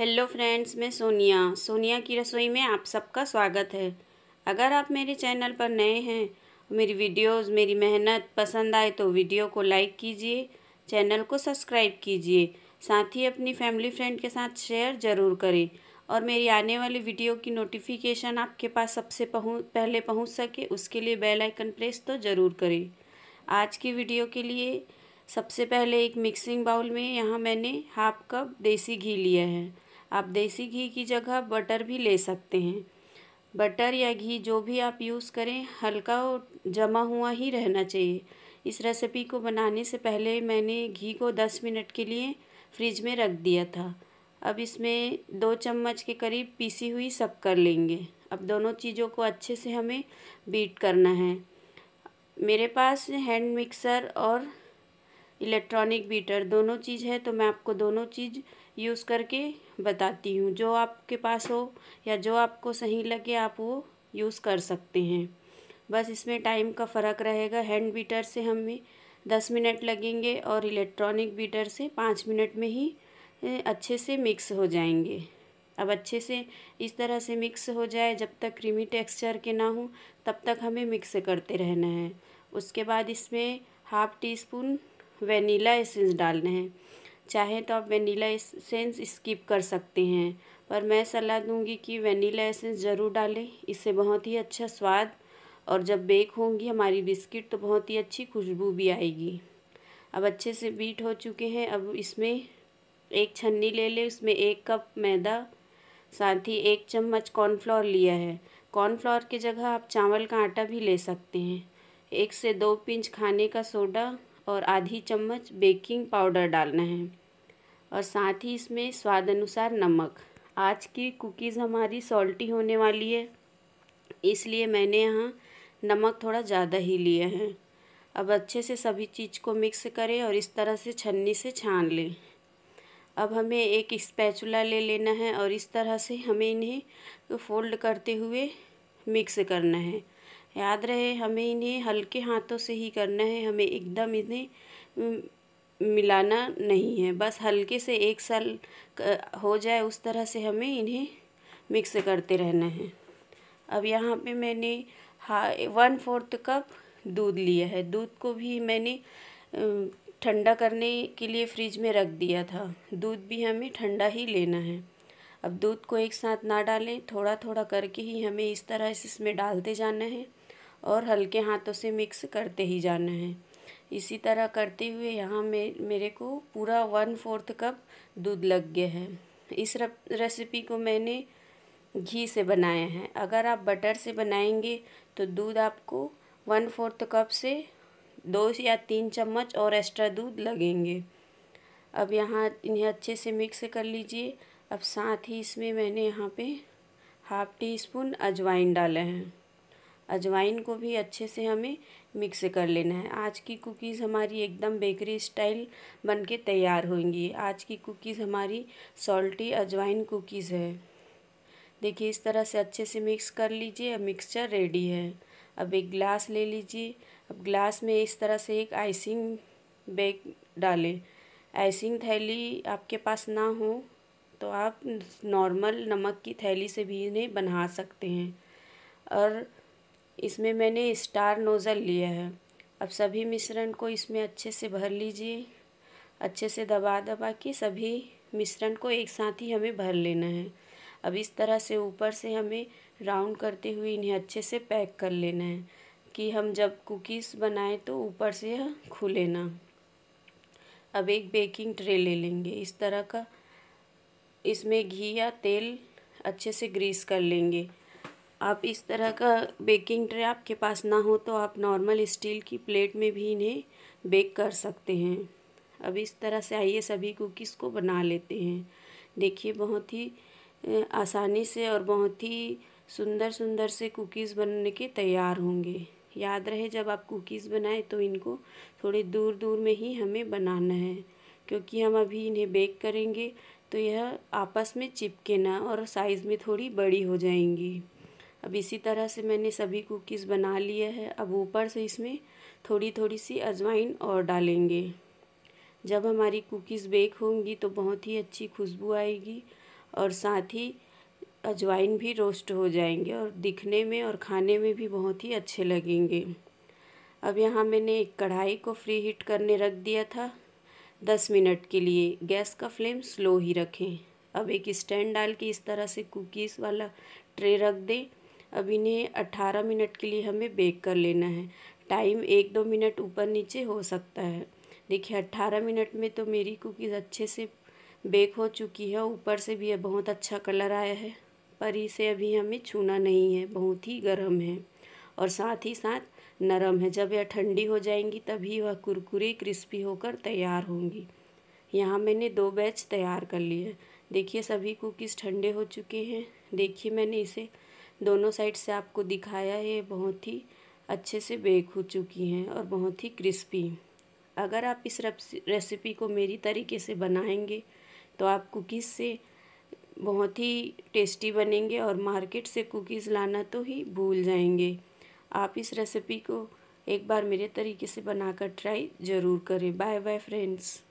hello friends मैं सोनिया सोनिया की रसोई में आप सबका स्वागत है अगर आप मेरे चैनल पर नए हैं मेरी वीडियोस मेरी मेहनत पसंद आए तो वीडियो को लाइक कीजिए चैनल को सब्सक्राइब कीजिए साथ ही अपनी फैमिली फ्रेंड के साथ शेयर ज़रूर करें और मेरी आने वाली वीडियो की नोटिफिकेशन आपके पास सबसे पहुँच पहले पहुँच सके उसके लिए बेल आइकन प्रेस तो ज़रूर करें आज की वीडियो के लिए सबसे पहले एक मिक्सिंग बाउल में यहाँ मैंने हाफ कप देसी घी लिया है आप देसी घी की जगह बटर भी ले सकते हैं बटर या घी जो भी आप यूज़ करें हल्का जमा हुआ ही रहना चाहिए इस रेसिपी को बनाने से पहले मैंने घी को दस मिनट के लिए फ्रिज में रख दिया था अब इसमें दो चम्मच के करीब पीसी हुई शक्कर लेंगे अब दोनों चीज़ों को अच्छे से हमें बीट करना है मेरे पास हैंड मिक्सर और इलेक्ट्रॉनिक बीटर दोनों चीज़ है तो मैं आपको दोनों चीज़ यूज़ करके बताती हूँ जो आपके पास हो या जो आपको सही लगे आप वो यूज़ कर सकते हैं बस इसमें टाइम का फ़र्क रहेगा हैंड बीटर से हमें दस मिनट लगेंगे और इलेक्ट्रॉनिक बीटर से पाँच मिनट में ही अच्छे से मिक्स हो जाएंगे अब अच्छे से इस तरह से मिक्स हो जाए जब तक क्रीमी टेक्सचर के ना हो तब तक हमें मिक्स करते रहना है उसके बाद इसमें half teaspoon vanilla essence डालना है चाहे तो आप वनीला एसेंस स्किप कर सकते हैं पर मैं सलाह दूंगी कि वनीला एसेंस ज़रूर डालें इससे बहुत ही अच्छा स्वाद और जब बेक होंगी हमारी बिस्किट तो बहुत ही अच्छी खुशबू भी आएगी अब अच्छे से बीट हो चुके हैं अब इसमें एक छन्नी ले लें उसमें एक कप मैदा साथ ही एक चम्मच कॉर्नफ्लोर लिया है कॉर्नफ्लोर की जगह आप चावल का आटा भी ले सकते हैं एक से दो पिंच खाने का सोडा और आधी चम्मच बेकिंग पाउडर डालना है और साथ ही इसमें स्वाद अनुसार नमक आज की कुकीज़ हमारी सॉल्टी होने वाली है इसलिए मैंने यहाँ नमक थोड़ा ज़्यादा ही लिया है अब अच्छे से सभी चीज़ को मिक्स करें और इस तरह से छन्नी से छान लें अब हमें एक स्पैचुला ले लेना है और इस तरह से हमें इन्हें फोल्ड करते हुए मिक्स करना है याद रहे हमें इन्हें हल्के हाथों से ही करना है हमें एकदम इन्हें मिलाना नहीं है बस हल्के से एक साल हो जाए उस तरह से हमें इन्हें मिक्स करते रहना है अब यहाँ पे मैंने हा वन फोर्थ कप दूध लिया है दूध को भी मैंने ठंडा करने के लिए फ्रिज में रख दिया था दूध भी हमें ठंडा ही लेना है अब दूध को एक साथ ना डालें थोड़ा थोड़ा करके ही हमें इस तरह से इसमें डालते जाना है और हल्के हाथों से मिक्स करते ही जाना है इसी तरह करते हुए यहाँ मे मेरे को पूरा वन फोर्थ कप दूध लग गया है इस रेसिपी को मैंने घी से बनाया है अगर आप बटर से बनाएंगे तो दूध आपको वन फोर्थ कप से दो या तीन चम्मच और एक्स्ट्रा दूध लगेंगे अब यहाँ इन्हें अच्छे से मिक्स कर लीजिए अब साथ ही इसमें मैंने यहाँ पे हाफ टी स्पून अजवाइन डाला है अजवाइन को भी अच्छे से हमें मिक्स कर लेना है आज की कुकीज़ हमारी एकदम बेकरी स्टाइल बन के तैयार होंगी आज की कुकीज़ हमारी सॉल्टी अजवाइन कुकीज़ है देखिए इस तरह से अच्छे से मिक्स कर लीजिए अब मिक्सचर रेडी है अब एक ग्लास ले लीजिए अब ग्लास में इस तरह से एक आइसिंग बैग डालें आइसिंग थैली आपके पास ना हो तो आप नॉर्मल नमक की थैली से भी इन्हें बना सकते हैं और इसमें मैंने स्टार नोज़ल लिया है अब सभी मिश्रण को इसमें अच्छे से भर लीजिए अच्छे से दबा दबा के सभी मिश्रण को एक साथ ही हमें भर लेना है अब इस तरह से ऊपर से हमें राउंड करते हुए इन्हें अच्छे से पैक कर लेना है कि हम जब कुकीज़ बनाएं तो ऊपर से यह खुले ना अब एक बेकिंग ट्रे ले लेंगे इस तरह का इसमें घी या तेल अच्छे से ग्रीस कर लेंगे आप इस तरह का बेकिंग ट्रे आपके पास ना हो तो आप नॉर्मल स्टील की प्लेट में भी इन्हें बेक कर सकते हैं अब इस तरह से आइए सभी कुकीज़ को बना लेते हैं देखिए बहुत ही आसानी से और बहुत ही सुंदर सुंदर से कुकीज़ बनने के तैयार होंगे याद रहे जब आप कुकीज़ बनाएं तो इनको थोड़े दूर दूर में ही हमें बनाना है क्योंकि हम अभी इन्हें बेक करेंगे तो यह आपस में चिपके ना और साइज़ में थोड़ी बड़ी हो जाएंगी अब इसी तरह से मैंने सभी कुकीज़ बना लिए हैं अब ऊपर से इसमें थोड़ी थोड़ी सी अजवाइन और डालेंगे जब हमारी कुकीज़ बेक होंगी तो बहुत ही अच्छी खुशबू आएगी और साथ ही अजवाइन भी रोस्ट हो जाएंगे और दिखने में और खाने में भी बहुत ही अच्छे लगेंगे अब यहाँ मैंने एक कढ़ाई को फ्री हीट करने रख दिया था दस मिनट के लिए गैस का फ्लेम स्लो ही रखें अब एक स्टैंड डाल के इस तरह से कुकीज़ वाला ट्रे रख दें अब इन्हें अट्ठारह मिनट के लिए हमें बेक कर लेना है टाइम एक दो मिनट ऊपर नीचे हो सकता है देखिए अट्ठारह मिनट में तो मेरी कुकीज़ अच्छे से बेक हो चुकी है ऊपर से भी बहुत अच्छा कलर आया है पर इसे अभी हमें छूना नहीं है बहुत ही गर्म है और साथ ही साथ नरम है जब यह ठंडी हो जाएंगी तभी वह कुरकुरे क्रिस्पी होकर तैयार होंगी यहाँ मैंने दो बैच तैयार कर लिए देखिए सभी कुकीज़ ठंडे हो चुके हैं देखिए मैंने इसे दोनों साइड से आपको दिखाया है बहुत ही अच्छे से बेक हो चुकी हैं और बहुत ही क्रिस्पी अगर आप इस रेसिपी को मेरी तरीके से बनाएंगे तो आप कुकीज़ से बहुत ही टेस्टी बनेंगे और मार्केट से कुकीज़ लाना तो ही भूल जाएंगे आप इस रेसिपी को एक बार मेरे तरीके से बनाकर ट्राई ज़रूर करें बाय बाय फ्रेंड्स